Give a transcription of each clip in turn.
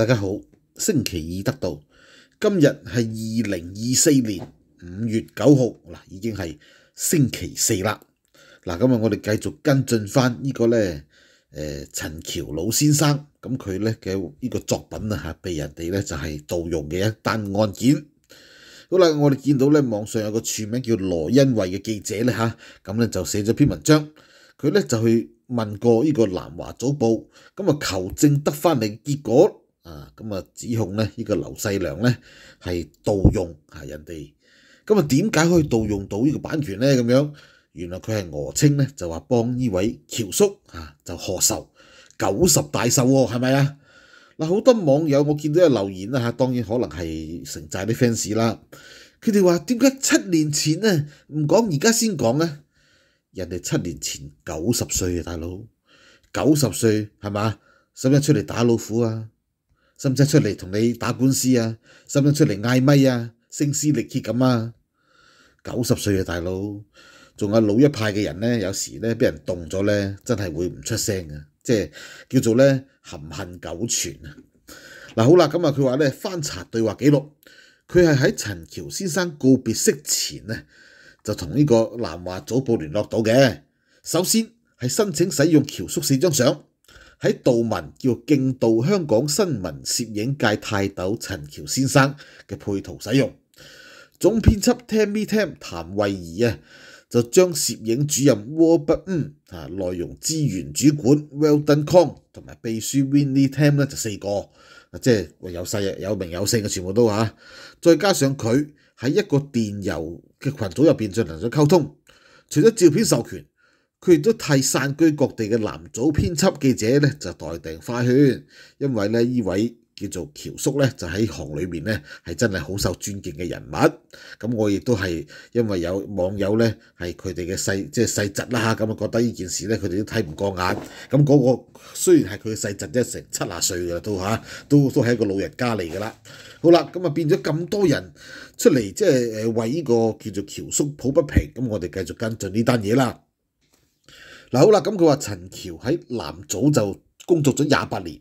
大家好，星期二得到今日系二零二四年五月九号嗱，已经系星期四啦。嗱，今日我哋继续跟进翻呢个咧，诶，陈乔老先生咁佢咧嘅呢个作品啊吓，被人哋咧就系盗用嘅一单案件。好啦，我哋见到咧网上有个署名叫罗恩惠嘅记者咧吓，咁咧就写咗篇文章，佢咧就去问过呢个南华早报，咁啊求证得翻嚟结果。啊，咁啊，指控咧呢个刘世良咧系盗用吓人哋，咁啊点解可以盗用到呢个版权咧？咁样，原来佢系俄青咧就话帮呢位乔叔啊就贺寿九十大寿喎，系咪啊？嗱，好多网友我见到有留言啊，吓当然可能系成寨啲 fans 啦，佢哋话点解七年前咧唔讲，而家先讲咧？人哋七年前九十岁啊，大佬九十岁系嘛，使唔使出嚟打老虎啊？使唔使出嚟同你打官司啊？使唔使出嚟嗌咪啊？声嘶力竭咁啊！九十岁嘅大佬，仲有老一派嘅人咧，有时咧俾人冻咗咧，真系会唔出声啊！即系叫做咧含恨久存啊！嗱，好啦，咁啊，佢话咧翻查对话记录，佢系喺陈乔先生告别式前啊，就同呢个南华早报联络到嘅。首先系申请使用乔叔四张相。喺道文叫敬道，香港新聞攝影界泰斗陳乔先生嘅配圖使用。總編輯 t a m m y t a m 谭慧仪啊，就將攝影主任 Warburton 啊，內容資源主管 Weldon Kong 同埋秘書 w i n n i e t a m 咧，就四個啊，即係有勢有名有姓嘅全部都吓，再加上佢喺一個電郵嘅群組入边進行咗溝通，除咗照片授權。佢亦都替散居各地嘅南早編輯記者咧，就待定花圈，因為咧呢位叫做喬叔咧，就喺行裏面咧係真係好受尊敬嘅人物。咁我亦都係因為有網友咧係佢哋嘅細即係細侄啦嚇，咁啊覺得呢件事咧佢哋都睇唔過眼。咁嗰個雖然係佢嘅細侄即係成七啊歲嘅啦都嚇，都都係一個老人家嚟㗎啦。好啦，咁啊變咗咁多人出嚟即係誒為呢個叫做喬叔抱不平，咁我哋繼續跟進呢單嘢啦。嗱好啦，咁佢話陳喬喺南早就工作咗廿八年，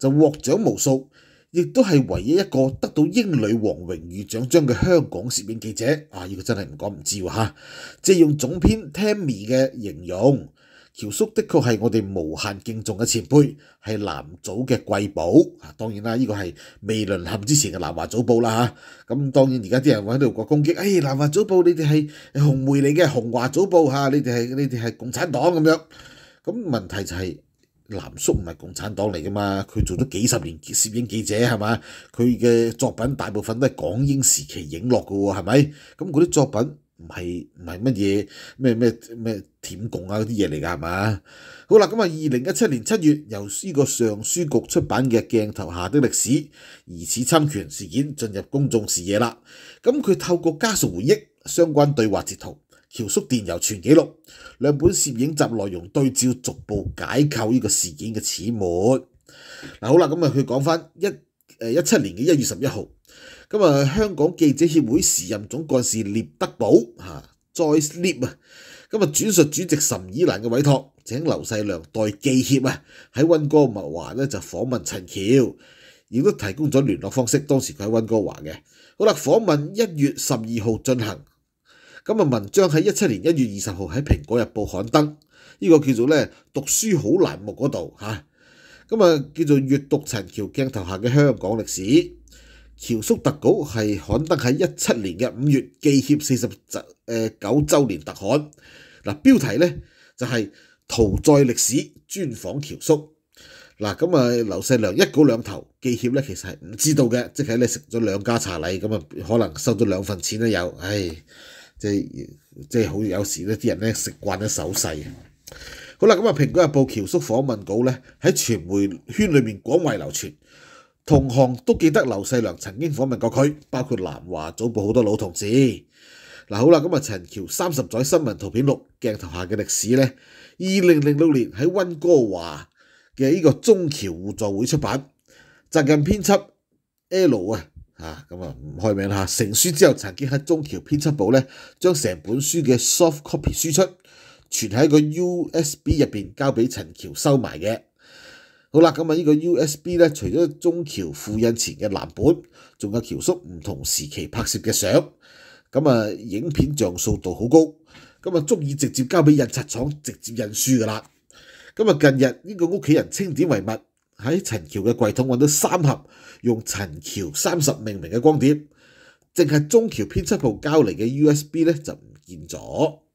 就獲獎無數，亦都係唯一一個得到英女王榮譽獎章嘅香港攝影記者。啊，呢個真係唔講唔知喎嚇。借用總編 Tammy 嘅形容。喬叔的確係我哋無限敬重嘅前輩，係南祖嘅贵寶。啊，當然啦，呢個係未沦陷之前嘅南華早報啦吓。咁當然而家啲人喺度個攻擊，誒南華早報你哋係紅梅嚟嘅，紅華早報吓，你哋係你哋系共產黨咁樣。咁問題就係，南叔唔係共產黨嚟噶嘛？佢做咗幾十年攝影記者係嘛？佢嘅作品大部分都係港英時期影落㗎喎，係咪？咁嗰啲作品。唔係唔係乜嘢咩咩咩舔共啊嗰啲嘢嚟㗎係嘛？好啦，咁啊，二零一七年七月由呢個上書局出版嘅《鏡頭下的歷史》，疑似侵權事件進入公眾視野啦。咁佢透過家屬回憶、相關對話截圖、喬叔電郵全記錄兩本攝影集內容對照，逐步解構呢個事件嘅始末。嗱好啦，咁啊，佢講翻一。诶，一七年嘅一月十一号，咁啊，香港记者协会时任总干事聂德宝吓，再聂啊，咁啊，转述主席岑以蘭嘅委托，请刘世良代记协啊，喺温哥华咧就访问陈桥，亦都提供咗联络方式。当时佢喺温哥华嘅，好啦，访问一月十二号进行，咁啊，文章喺一七年一月二十号喺苹果日报刊登，呢个叫做咧读书好难目嗰度吓。咁啊，叫做阅讀陈橋鏡頭下嘅香港歷史。喬叔特稿係刊登喺一七年嘅五月记協四十诶九週年特刊。嗱，標題咧就係《淘在歷史專訪喬叔》。嗱，咁啊，劉世良一稿兩頭记協咧，其實係唔知道嘅，即係你食咗兩家茶禮，咁啊，可能收咗兩份錢都有。唉，即係即系好有時咧，啲人咧食慣咗手勢。好啦，咁啊，《蘋果日報》喬叔訪問稿咧喺傳媒圈裏面廣為流傳，同行都記得劉世良曾經訪問過佢，包括南華早報好多老同事。嗱，好啦，咁啊，《陳喬三十載新聞圖片錄》鏡頭下嘅歷史咧，二零零六年喺温哥華嘅呢個中橋互助會出版，責任編輯 L 啊，嚇咁啊唔開名嚇，成書之後曾經喺中橋編輯部咧將成本書嘅 soft copy 輸出。存喺个 U S B 入边，交俾陈桥收埋嘅。好啦，咁啊呢个 U S B 咧，除咗中桥副印前嘅蓝本，仲有桥叔唔同時期拍攝嘅相。咁啊影片像素度好高，咁啊足以直接交俾印刷廠直接印書噶啦。咁啊近日呢個屋企人清點遺物，喺陳橋嘅櫃桶揾到三盒用陳橋三十命名嘅光碟，淨係中橋編輯部交嚟嘅 U S B 咧就唔見咗。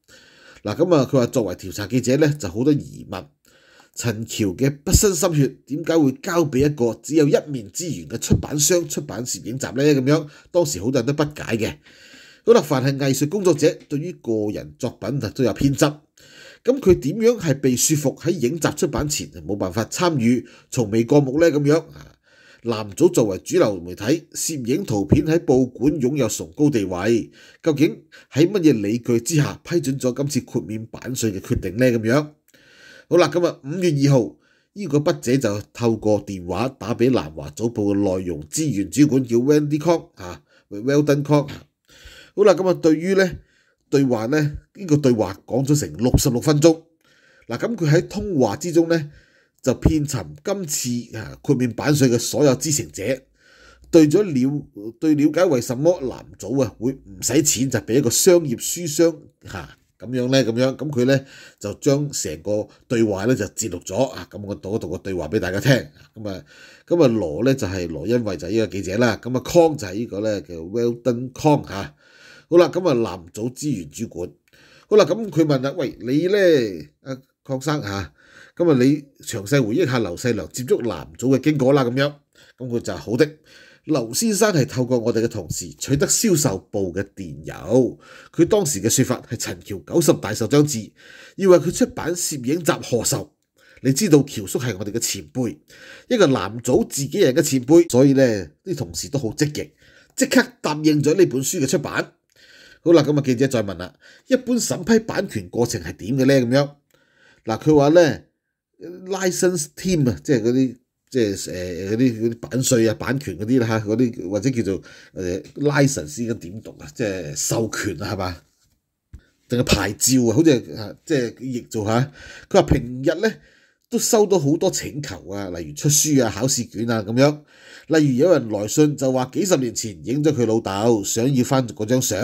嗱咁啊，佢話作為調查記者咧，就好多疑問。陳喬嘅不生心血點解會交俾一個只有一面之緣嘅出版商出版攝影集咧？咁樣當時好多人都不解嘅。好啦，凡係藝術工作者，對於個人作品啊都有偏執。咁佢點樣係被説服喺影集出版前冇辦法參與，從未過目咧？咁樣。南組作為主流媒體，攝影圖片喺報館擁有崇高地位。究竟喺乜嘢理據之下批准咗今次豁免版税嘅決定呢？咁樣好啦，今日五月二號，呢個筆者就透過電話打俾南華早報嘅內容資源主管叫 Wendy Kong 嚇，Weldon Kong。好啦，今日對於呢對話呢，呢個對話講咗成六十六分鐘。嗱，咁佢喺通話之中呢。就編尋今次啊，豁免版税嘅所有知情者，對咗了，對了解為什麼藍組啊會唔使錢就俾一個商業書商嚇咁樣咧，咁樣咁佢咧就將成個對話咧就接錄咗啊，咁我讀一讀個對話俾大家聽。咁啊，咁啊羅咧就係羅恩惠就呢個記者啦，咁啊 n 就係呢個咧叫 Weldon 匡嚇。好啦，咁啊藍組資源主管。好啦，咁佢問啦，喂你咧，啊匡生嚇。咁啊！你詳細回憶下劉世良接觸男組嘅經過啦，咁樣咁佢就好的。劉先生係透過我哋嘅同事取得銷售部嘅電郵，佢當時嘅説法係陳橋九十大壽將至，要為佢出版攝影集何壽。你知道喬叔係我哋嘅前輩，一個男組自己人嘅前輩，所以呢啲同事都好積極，即刻答應咗呢本書嘅出版。好啦，咁啊記者再問啦，一般審批版權過程係點嘅呢？咁樣嗱，佢話呢。license team 啊，即系嗰啲即系诶嗰啲嗰啲版税啊、版权嗰啲啦吓，嗰啲或者叫做诶 license 先点读啊，即系授权啊，系嘛？定係牌照啊，好似诶即系譯做下。佢话平日咧都收到好多请求啊，例如出书啊、考试卷啊咁样。例如有人来信就话几十年前影咗佢老豆，想要翻嗰张相。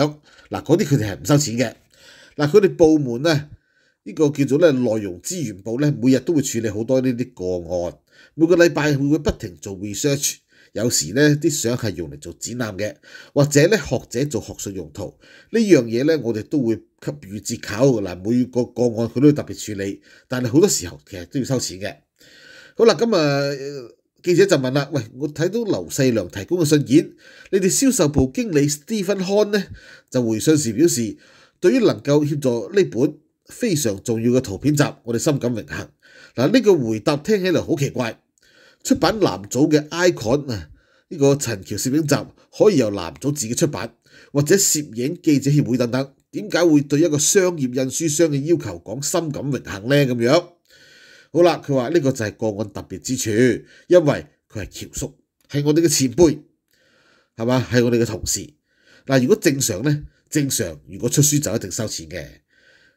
嗱嗰啲佢哋系唔收钱嘅。嗱佢哋部门咧。呢个叫做咧内容资源部咧，每日都会处理好多呢啲个案。每个礼拜会不停做 research，有时咧啲相系用嚟做展览嘅，或者咧学者做学术用途呢样嘢咧，我哋都会给予折扣啦。每个个案佢都要特别处理，但系好多时候其实都要收钱嘅。好啦，咁啊记者就问啦，喂，我睇到刘世良提供嘅信件，你哋销售部经理 Stephen Khan 呢就回信时表示，对于能够协助呢本。非常重要嘅圖片集，我哋深感榮幸嗱。呢個回答聽起嚟好奇怪。出版南組嘅 icon 啊，呢個陳橋攝影集可以由南組自己出版，或者攝影記者協會等等。點解會對一個商業印書商嘅要求講深感榮幸呢？咁樣好啦，佢話呢個就係個案特別之處，因為佢係喬叔，係我哋嘅前輩，係嘛？係我哋嘅同事嗱。如果正常呢，正常如果出書就一定收錢嘅。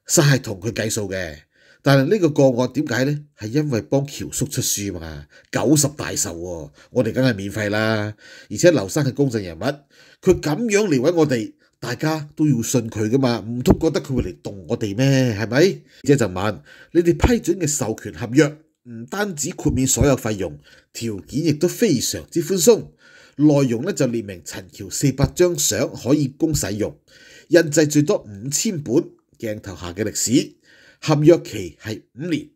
实系同佢计数嘅，但系呢个个案点解呢？系因为帮乔叔出书嘛，九十大寿喎，我哋梗系免费啦。而且刘生系公正人物，佢咁样嚟搵我哋，大家都要信佢噶嘛，唔通觉得佢会嚟动我哋咩？系咪？而且就问你哋批准嘅授权合约，唔单止豁免所有费用，条件亦都非常之宽松。内容呢就列明陈乔四百张相可以供使用，印制最多五千本。镜头下嘅历史，合约期系五年。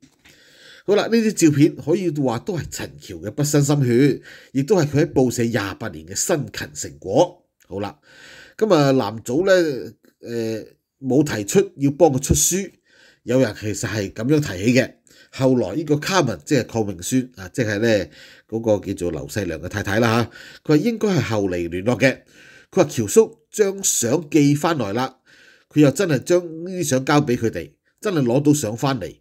好啦，呢啲照片可以话都系陈乔嘅不胜心血，亦都系佢喺报社廿八年嘅辛勤成果。好啦，咁啊，蓝组咧诶冇提出要帮佢出书，有人其实系咁样提起嘅。后来呢个卡文即系邝明宣啊，即系咧嗰个叫做刘世良嘅太太啦吓，佢话应该系后嚟联络嘅。佢话乔叔将相寄翻来啦。佢又真系将呢啲相交俾佢哋，真系攞到相翻嚟。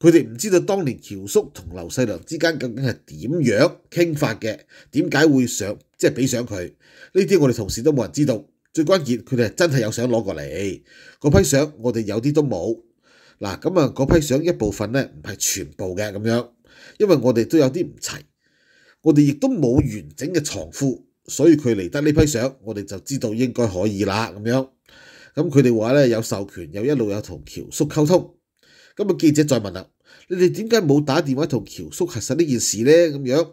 佢哋唔知道当年乔叔同刘世良之间究竟系点样倾法嘅，点解会上即系俾相佢？呢啲我哋同事都冇人知道。最关键佢哋系真系有相攞过嚟，嗰批相我哋有啲都冇。嗱，咁啊，嗰批相一部分咧唔系全部嘅咁样，因为我哋都有啲唔齐，我哋亦都冇完整嘅藏库，所以佢嚟得呢批相，我哋就知道应该可以啦咁样。咁佢哋話咧有授權，又一路有同喬叔溝通。咁啊，記者再問啦：你哋點解冇打電話同喬叔核實呢件事咧？咁樣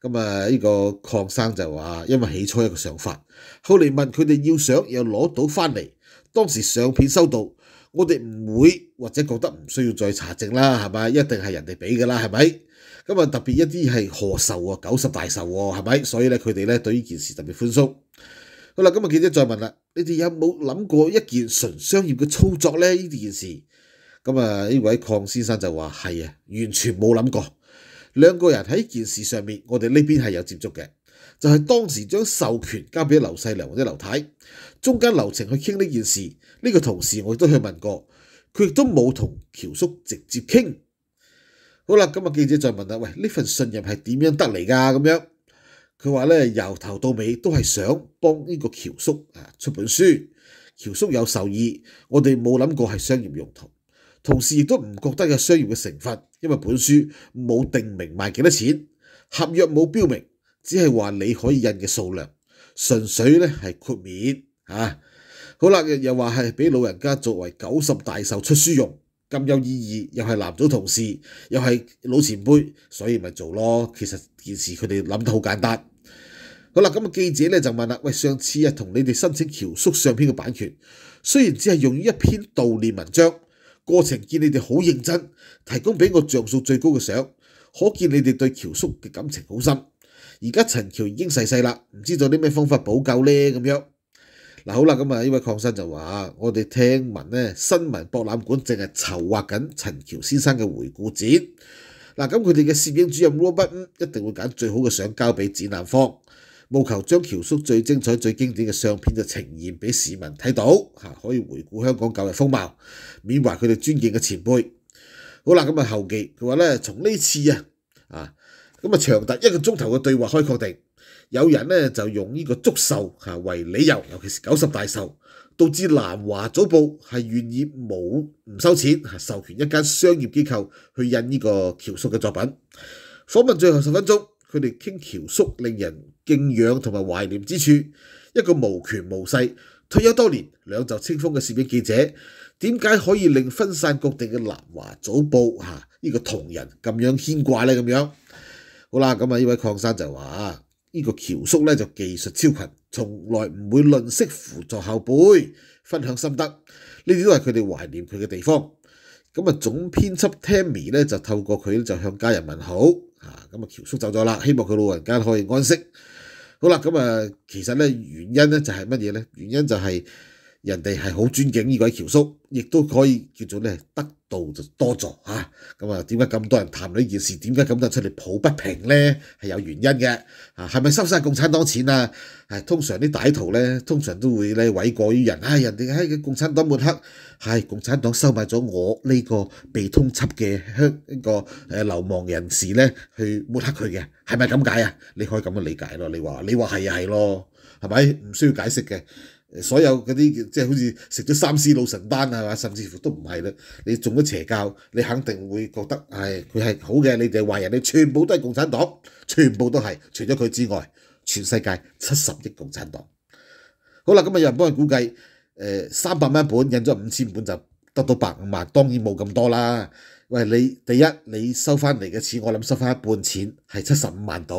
咁啊，呢個礦生就話：因為起初一個想法，後嚟問佢哋要相又攞到翻嚟，當時相片收到，我哋唔會或者覺得唔需要再查證啦，係咪？一定係人哋俾噶啦，係咪？咁啊，特別一啲係何壽啊，九十大壽喎，係咪？所以咧，佢哋咧對呢件事特別寬鬆。啦，今日記者再問啦，你哋有冇諗過一件純商業嘅操作咧？呢件事咁啊，呢位邝先生就話：係啊，完全冇諗過。兩個人喺呢件事上面，我哋呢邊係有接觸嘅，就係當時將授權交俾劉世良或者劉太，中間流程去傾呢件事。呢個同事我亦都去問過，佢亦都冇同喬叔直接傾。好啦，今日記者再問啦，喂，呢份信任係點樣得嚟㗎？咁樣？佢話咧，由頭到尾都係想幫呢個喬叔啊出本書，喬叔有受意，我哋冇諗過係商業用途，同時亦都唔覺得有商業嘅成分，因為本書冇定明賣幾多錢，合約冇標明，只係話你可以印嘅數量，純粹咧係豁免啊。好啦，又話係俾老人家作為九十大壽出書用，咁有意義，又係男組同事，又係老前輩，所以咪做咯。其實件事佢哋諗得好簡單。好啦，咁啊，記者咧就問啦：喂，上次啊同你哋申請喬叔相片嘅版權，雖然只係用于一篇悼念文章，過程見你哋好認真，提供俾我像素最高嘅相，可見你哋對喬叔嘅感情好深。而家陳喬已經細細啦，唔知道啲咩方法補救咧咁樣嗱。好啦，咁啊，呢位抗生就話我哋聽聞咧新聞博覽館正係籌劃緊陳喬先生嘅回顧展嗱，咁佢哋嘅攝影主任 Robert 一定會揀最好嘅相交俾展覽方。務求將喬叔最精彩、最經典嘅相片就呈現俾市民睇到，可以回顧香港教日風貌，缅怀佢哋尊敬嘅前輩。好啦，咁啊後記佢話咧，從呢次啊啊咁啊長達一個鐘頭嘅對話可以確定，有人咧就用呢個祝壽吓為理由，尤其是九十大壽，導致南華早報係願意冇唔收錢授權一間商業機構去印呢個喬叔嘅作品。訪問最後十分鐘。佢哋傾喬叔令人敬仰同埋懷念之處，一個無權無勢、退休多年、兩袖清風嘅攝影記者，點解可以令分散各地嘅南華早報嚇呢個同仁咁樣牽掛咧？咁樣好啦，咁啊呢位礦山就話啊，呢個喬叔咧就技術超群，從來唔會吝惜輔助後輩，分享心得。呢啲都係佢哋懷念佢嘅地方。咁啊總編輯 Tammy 咧就透過佢就向家人問好。啊，咁啊，喬叔走咗啦，希望佢老人家可以安息。好啦，咁啊，其實咧，原因咧就係乜嘢咧？原因就係。人哋係好尊敬呢位喬叔，亦都可以叫做咧得道就多助啊！咁啊，點解咁多人談呢件事？點解咁多出嚟抱不平呢？係有原因嘅啊！係咪收晒共產黨錢啊？係通常啲歹徒呢，通常都會咧毀過於人。啊，人哋喺共產黨抹黑，係共產黨收買咗我呢個被通緝嘅香呢個流亡人士呢，去抹黑佢嘅，係咪咁解啊？你可以咁樣理解咯。你話你話係啊係咯，係咪唔需要解釋嘅？所有嗰啲即係好似食咗三師老神丹啊，甚至乎都唔係啦。你中咗邪教，你肯定會覺得，唉，佢係好嘅，你哋壞人，你全部都係共產黨，全部都係，除咗佢之外，全世界七十億共產黨。好啦，今日有人幫佢估計，誒三百蚊一本印咗五千本就得到百五萬，當然冇咁多啦。喂，你第一，你收翻嚟嘅錢，我諗收翻一半錢係七十五萬到，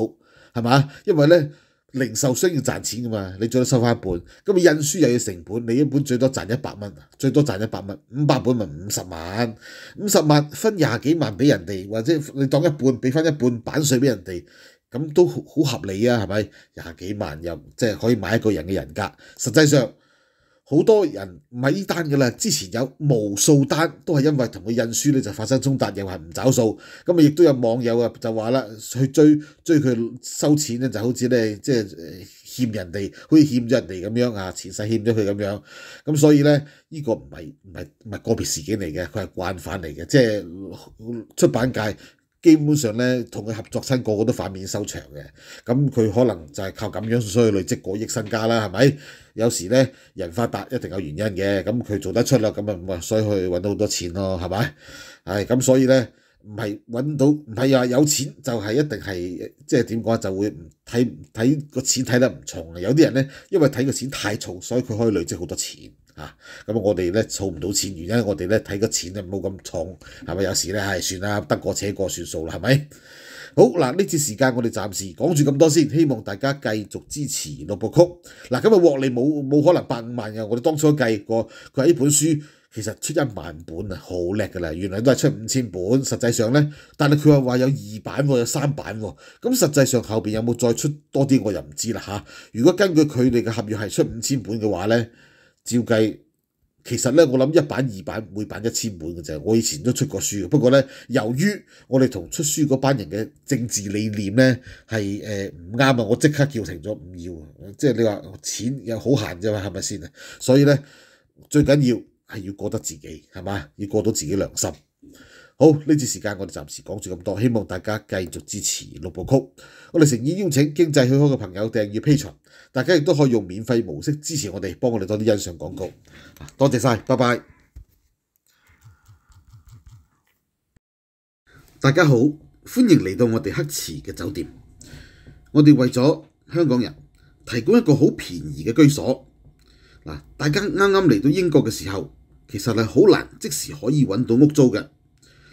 係嘛？因為咧。零售商要賺錢噶嘛，你最多收翻一半，咁你印輸又要成本，你一本最多賺一百蚊，最多賺一百蚊，五百本咪五十萬，五十萬分廿幾萬俾人哋，或者你當一半俾翻一半版税俾人哋，咁都好合理啊，係咪？廿幾萬又即係可以買一個人嘅人格，實際上。好多人唔係依單㗎啦，之前有無數單都係因為同佢印書咧就發生衝突，又係唔找數，咁啊亦都有網友啊就話啦，去追追佢收錢咧，就好似咧即係欠人哋，好似欠咗人哋咁樣啊，前世欠咗佢咁樣，咁所以咧呢個唔係唔係唔係個別事件嚟嘅，佢係慣犯嚟嘅，即係出版界。基本上咧，同佢合作親個個都反面收場嘅。咁佢可能就係靠咁樣，所以累積過億身家啦，係咪？有時咧，人發達一定有原因嘅。咁佢做得出啦，咁啊咁啊，所以佢揾到好多錢咯，係咪？係咁所以咧，唔係揾到唔係又有錢就係一定係即係點講就會睇睇個錢睇得唔重嘅。有啲人咧，因為睇個錢太重，所以佢可以累積好多錢。啊，咁我哋咧儲唔到錢，原因我哋咧睇個錢咧冇咁重，係咪？有時咧係算啦，得過且過算數啦，係咪？好嗱，呢次時間我哋暫時講住咁多先，希望大家繼續支持六部曲。嗱，今日獲利冇冇可能百五萬嘅？我哋當初計過，佢喺本書其實出一萬本啊，好叻㗎啦！原來都係出五千本，實際上咧，但係佢話話有二版喎，有三版喎，咁實際上後面有冇再出多啲，我又唔知啦如果根據佢哋嘅合約係出五千本嘅話咧，照計，其實咧，我諗一版二版每版一千本嘅啫。我以前都出過書嘅，不過咧，由於我哋同出書嗰班人嘅政治理念咧係誒唔啱啊，我即刻叫停咗，唔要。即係你話錢有好閒啫嘛，係咪先啊？所以咧，最緊要係要過得自己，係嘛？要過到自己良心。好呢次時間，我哋暫時講住咁多，希望大家繼續支持六部曲。我哋誠意邀請經濟许可嘅朋友訂阅披尋，大家亦都可以用免費模式支持我哋，幫我哋多啲欣賞廣告。多謝晒，拜拜。大家好，歡迎嚟到我哋黑池嘅酒店。我哋為咗香港人提供一個好便宜嘅居所。嗱，大家啱啱嚟到英國嘅時候，其實係好難即時可以揾到屋租嘅。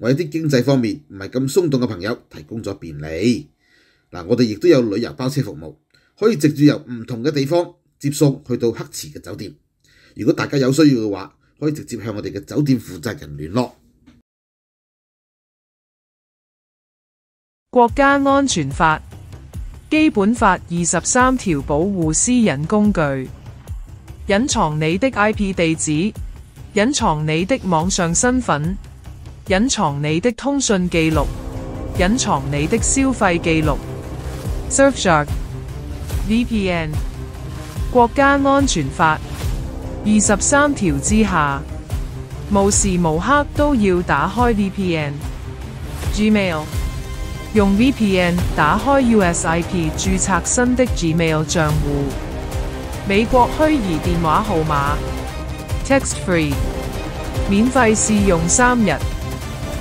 为啲经济方面唔系咁松动嘅朋友提供咗便利。嗱，我哋亦都有旅游包车服务，可以直接由唔同嘅地方接送去到黑池嘅酒店。如果大家有需要嘅话，可以直接向我哋嘅酒店负责人联络。国家安全法基本法二十三条保护私隐工具，隐藏你的 I P 地址，隐藏你的网上身份。隐藏你的通讯记录，隐藏你的消费记录。s u r f s h a r k VPN 国家安全法二十三条之下，无时无刻都要打开 VPN。Gmail 用 VPN 打开 USIP 注册新的 Gmail 账户。美国虚拟电话号码 TextFree 免费试用三日。